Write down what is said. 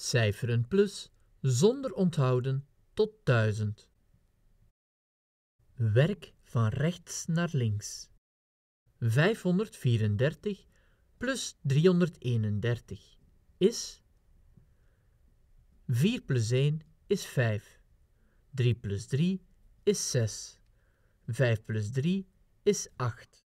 cijferen plus zonder onthouden tot 1000. Werk van rechts naar links. 534 plus 331 is 4 plus 1 is 5. 3 plus 3 is 6. 5 plus 3 is 8.